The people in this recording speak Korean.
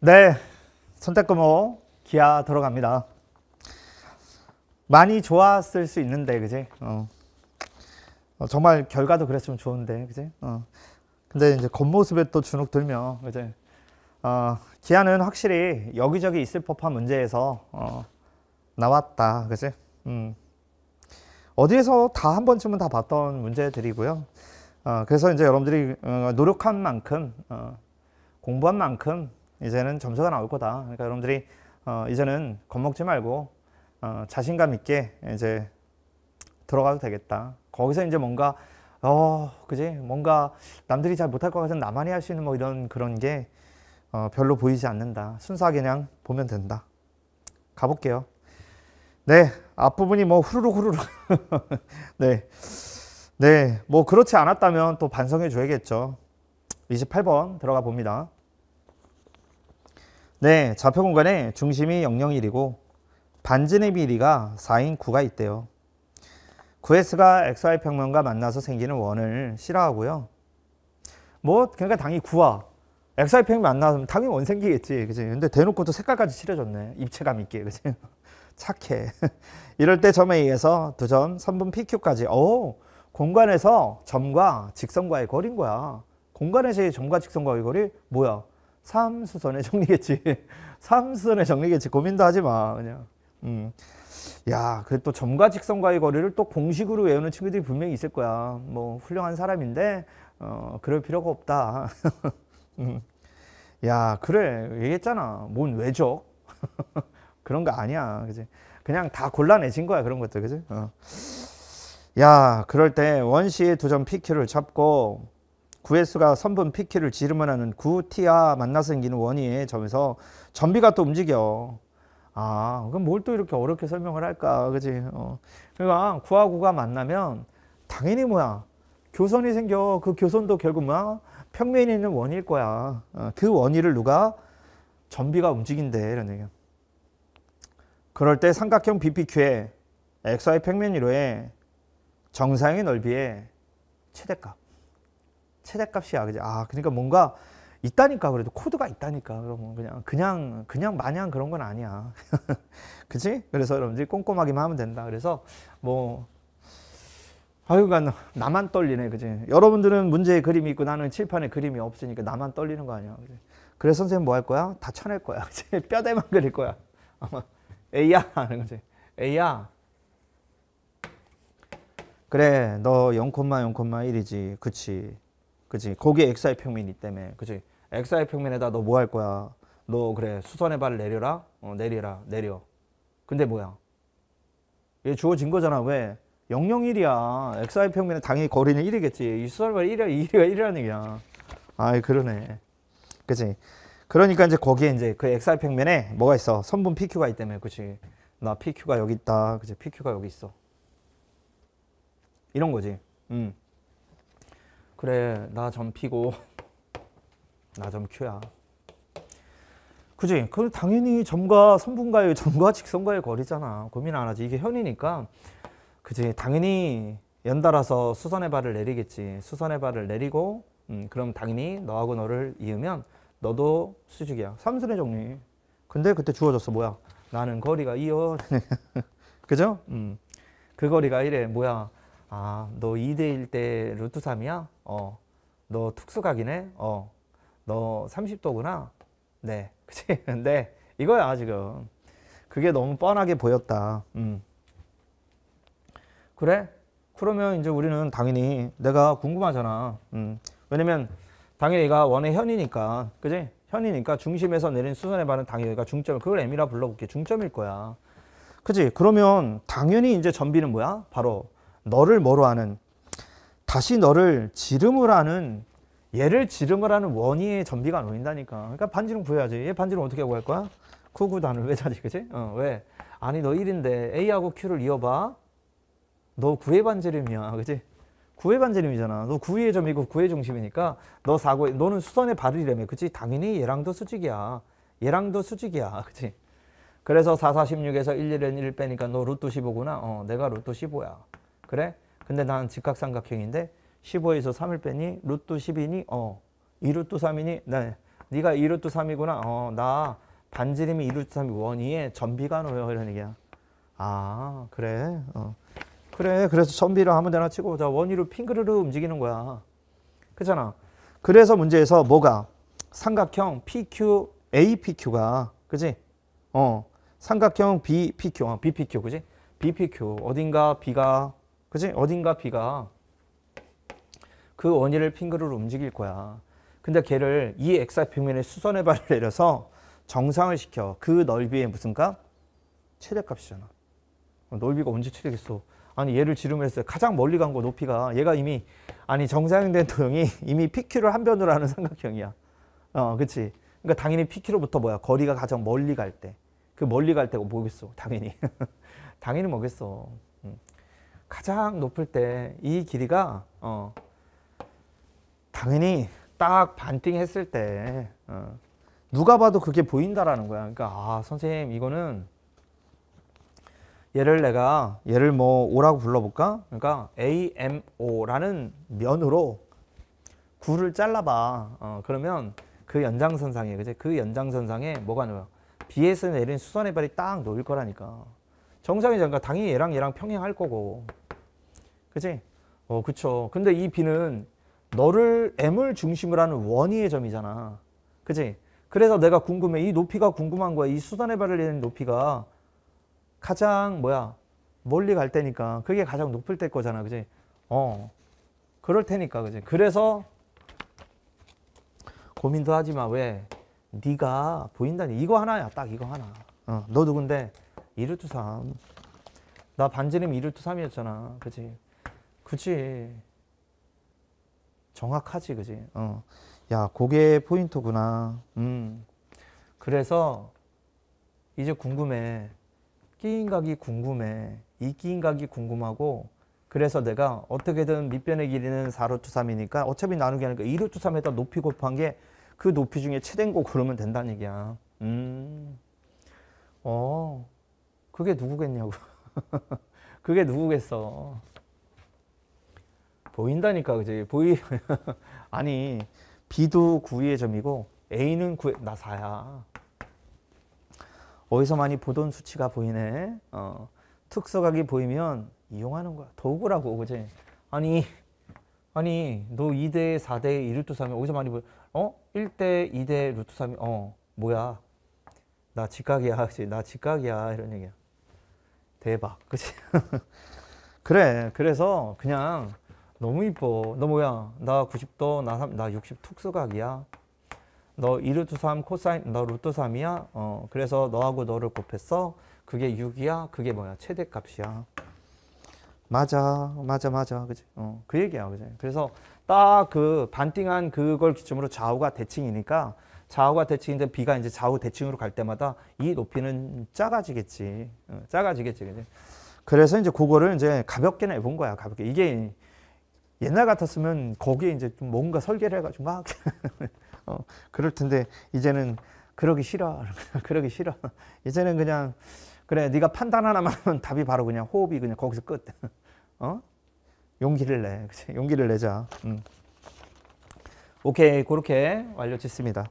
네, 선택금호 기아 들어갑니다. 많이 좋았을 수 있는데, 그지? 어. 어, 정말 결과도 그랬으면 좋은데, 그지? 어. 근데 이제 겉모습에 또 주눅 들면, 그지? 어, 기아는 확실히 여기저기 있을 법한 문제에서 어, 나왔다, 그지? 음. 어디에서 다 한 번쯤은 다 봤던 문제들이고요. 어, 그래서 이제 여러분들이 어, 노력한 만큼, 어, 공부한 만큼 이제는 점수가 나올 거다. 그러니까 여러분들이 어, 이제는 겁먹지 말고 어, 자신감 있게 이제 들어가도 되겠다. 거기서 이제 뭔가 어 그지 뭔가 남들이 잘 못할 것 같은 나만이 할 수 있는 뭐 이런 그런 게 어, 별로 보이지 않는다. 순수하게 그냥 보면 된다. 가볼게요. 네 앞부분이 뭐 후루룩 후루룩 네. 네, 뭐 그렇지 않았다면 또 반성해 줘야겠죠. 28번 들어가 봅니다. 네, 좌표 공간에 중심이 001이고 반지의 비리가 4인 9가 있대요. 9S가 XY 평면과 만나서 생기는 원을 싫어하고요. 뭐 그러니까 당연히 9와 XY 평면 만나면 당연히 원 생기겠지. 그지 근데 대놓고 또 색깔까지 칠해줬네. 입체감 있게. 그지 착해. 이럴 때 점에 의해서 두점 3분 PQ까지 오, 공간에서 점과 직선과의 거리인 거야. 공간에서의 점과 직선과의 거리 뭐야? 삼수선의 정리겠지. 삼수선의 정리겠지. 고민도 하지 마. 그냥. 음. 야, 그래 또 점과 직선과의 거리를 또 공식으로 외우는 친구들이 분명히 있을 거야. 뭐 훌륭한 사람인데 어, 그럴 필요가 없다. 음. 야, 그래. 얘기했잖아. 뭔 왜죠? 그런 거 아니야. 그지? 그냥 다 골라내신 거야. 그런 것들. 그지? 어. 야, 그럴 때 원시의 두 점 PQ를 잡고 구해수가 선분 PQ를 지름하는 9T와 만나서 생기는 원이의 점에서 전비가 또 움직여. 아, 그럼 뭘 또 이렇게 어렵게 설명을 할까, 그지? 어. 그러니까 9와 9가 만나면 당연히 뭐야? 교선이 생겨. 그 교선도 결국 뭐야? 평면에 있는 원일 거야. 어, 그 원위를 누가 전비가 움직인대 이런 얘기야. 그럴 때 삼각형 BPQ의 XY 평면 위로의 정상의 넓이의 최대값. 최대값이야. 그지? 아, 그러니까 뭔가 있다니까 그래도 코드가 있다니까 그러면 그냥 그냥 그냥 마냥 그런 건 아니야 그치 그래서 여러분들이 꼼꼼하게만 하면 된다 그래서 뭐 아유간 그러니까 나만 떨리네 그지 여러분들은 문제의 그림이 있고 나는 칠판에 그림이 없으니까 나만 떨리는 거 아니야 그치? 그래서 선생님 뭐 할 거야 다 쳐낼 거야 그치 뼈대만 그릴 거야 아마 에이야 하는 거지 에이야 그래 너 0,0,1이지 그치 그지 거기 XY 평면이 때문에 그지 XY 평면에다 너 뭐 할 거야 너 그래 수선의 발 내려라 어, 내려라 내려 근데 뭐야 얘 주어진 거잖아 왜 001이야 XY 평면에 당연히 거리는 1이겠지 이 수선의 발 1이야 1이가 1이라는 얘기야 아이 그러네 그지 그러니까 이제 거기에 이제 그 XY 평면에 뭐가 있어 선분 PQ가 있다며 그치 나 PQ가 여기 있다 그치 PQ가 여기 있어 이런 거지 음. 그래 나 점 피고 나 점 큐야. 그지? 그럼 당연히 점과 선분과의 점과 직선과의 거리잖아. 고민 안 하지. 이게 현이니까. 그지? 당연히 연달아서 수선의 발을 내리겠지. 수선의 발을 내리고 음, 그럼 당연히 너하고 너를 이으면 너도 수직이야. 삼순의 정리. 근데 그때 주어졌어. 뭐야? 나는 거리가 이어. 그죠? 음. 그 거리가 이래. 뭐야? 아, 너 2대1 때 루트 3이야? 어. 너 특수각이네? 어. 너 30도구나? 네. 그치? 근데 네. 이거야, 지금. 그게 너무 뻔하게 보였다. 음. 그래? 그러면 이제 우리는 당연히 내가 궁금하잖아. 음. 왜냐면 당연히 얘가 원의 현이니까. 그지? 현이니까 중심에서 내린 수선에 반은 당연히 가 중점, 을 그걸 M이라 불러볼게. 중점일 거야. 그치 그러면 당연히 이제 전비는 뭐야? 바로 너를 뭐로 하는 다시 너를 지름을 하는 얘를 지름을 하는 원의의 전비가 놓인다니까. 그러니까 반지름 구해야지. 얘 반지름 어떻게 구할 거야? 쿠구단을 왜 자지, 그지? 어, 왜? 아니, 너 1인데 A하고 Q를 이어봐. 너 9의 반지름이야, 그지? 9의 반지름이잖아. 너 9의 점이고 9의 중심이니까 너 4고, 너는 수선의 발이라며 그치? 당연히 얘랑도 수직이야. 얘랑도 수직이야, 그치? 그래서 4, 4, 16에서 1, 1은 1 빼니까 너 루트 15구나. 어, 내가 루트 15야. 그래? 근데 나는 직각삼각형인데 15에서 3을 빼니 루트 10이니? 어. 2루트 3이니? 네. 네가 2루트 3이구나. 어. 나 반지름이 2루트 3이 원위에 전비가 놓여. 이런 얘기야. 아 그래? 어. 그래. 그래서 전비를 하면 되나 치고 자 원위로 핑그르르 움직이는 거야. 그렇잖아. 그래서 문제에서 뭐가? 삼각형 PQ, APQ가 그지? 어. 삼각형 BPQ, 어, BPQ 그지? BPQ 어딘가 B가 그지? 어딘가 비가그 원위를 핑그로 움직일 거야. 근데 걔를 이 x좌표면에 수선의 발을 내려서 정상을 시켜. 그 넓이의 무슨 값? 최대값이잖아. 넓이가 언제 최대겠어? 아니 얘를 지름해서 가장 멀리 간 거 높이가 얘가 이미 아니 정상형된 도형이 이미 PQ를 한 변으로 하는 삼각형이야. 어, 그렇지. 그러니까 당연히 PQ로부터 뭐야? 거리가 가장 멀리 갈 때. 그 멀리 갈 때가 뭐겠어? 당연히. 당연히 뭐겠어. 음. 가장 높을 때 이 길이가 어, 당연히 딱 반띵 했을 때 어, 누가 봐도 그게 보인다라는 거야. 그러니까 아 선생님 이거는 얘를 내가 얘를 뭐 O라고 불러볼까? 그러니까 AMO라는 면으로 구를 잘라봐. 어, 그러면 그 연장선상에 그제 그 연장선상에 뭐가 놓여? b 에 내린 수선의 발이 딱 놓일 거라니까. 정상이잖아. 당연히 얘랑 얘랑 평행할 거고. 그치 어, 그쵸. 근데 이비는 너를 M을 중심으로 하는 원위의 점이잖아. 그치 그래서 내가 궁금해. 이 높이가 궁금한 거야. 이수단의발열내는 높이가 가장 뭐야 멀리 갈 때니까 그게 가장 높을 때 거잖아. 그치 어. 그럴 테니까 그치 그래서 고민도 하지 마. 왜? 네가 보인다니. 이거 하나야. 딱 이거 하나. 어, 너 누군데? 1루투 3. 나 반지름 2루투 3이었잖아. 그치그치 정확하지, 그지? 어. 야, 그게 포인트구나. 음. 그래서 이제 궁금해. 끼인각이 궁금해. 이 끼인각이 궁금하고 그래서 내가 어떻게든 밑변의 길이는 4루트 3이니까 어차피 나누기 하니까 2루트 3에다 높이 곱한 게 그 높이 중에 최대인 거 고르면 된다는 얘기야. 음. 어. 그게 누구겠냐고. 그게 누구겠어. 보인다니까 그지 보이 아니 B도 9의 점이고 A는 9의 나 4야 어디서 많이 보던 수치가 보이네 어. 특수각이 보이면 이용하는 거야 도구라고 그지 아니 아니 너 2대 4대 1 루트 3이 어디서 많이 보여 어? 1대 2대 루트 3이 어 뭐야 나 직각이야 그지 나 직각이야 이런 얘기야 대박 그치 그래 그래서 그냥 너무 이뻐 너 뭐야 나 90도 나, 3, 나60 툭수각이야 너 2루트 3 코사인 너 루트 3이야 어 그래서 너하고 너를 곱했어 그게 6이야 그게 뭐야 최대값이야 맞아, 맞아, 맞아, 그지? 어, 그 얘기야, 그지? 그래서 딱 그 반띵한 그걸 기점으로 좌우가 대칭이니까 좌우가 대칭인데 비가 이제 좌우 대칭으로 갈 때마다 이 높이는 작아지겠지, 어, 작아지겠지, 그지? 그래서 이제 그거를 이제 가볍게 내본 거야, 가볍게. 이게 옛날 같았으면 거기에 이제 좀 뭔가 설계를 해가지고 막 어, 그럴 텐데 이제는 그러기 싫어, 그러기 싫어. 이제는 그냥 그래, 네가 판단 하나만 하면 답이 바로 그냥 호흡이 그냥 거기서 끝. 어? 용기를 내. 그치? 용기를 내자. 음. 오케이, 그렇게 완료 짓습니다.